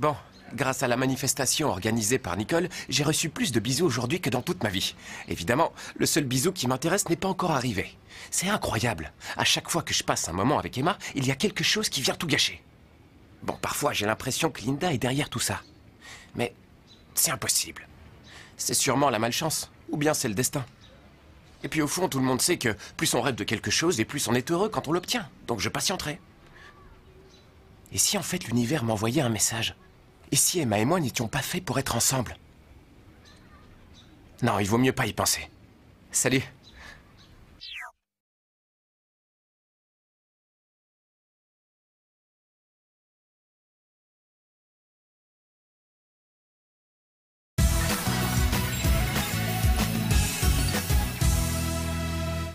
Bon, grâce à la manifestation organisée par Nicole, j'ai reçu plus de bisous aujourd'hui que dans toute ma vie. Évidemment, le seul bisou qui m'intéresse n'est pas encore arrivé. C'est incroyable. À chaque fois que je passe un moment avec Emma, il y a quelque chose qui vient tout gâcher. Bon, parfois j'ai l'impression que Linda est derrière tout ça. Mais c'est impossible. C'est sûrement la malchance, ou bien c'est le destin. Et puis au fond, tout le monde sait que plus on rêve de quelque chose et plus on est heureux quand on l'obtient. Donc je patienterai. Et si en fait l'univers m'envoyait un message et si Emma et moi n'étions pas faits pour être ensemble Non, il vaut mieux pas y penser. Salut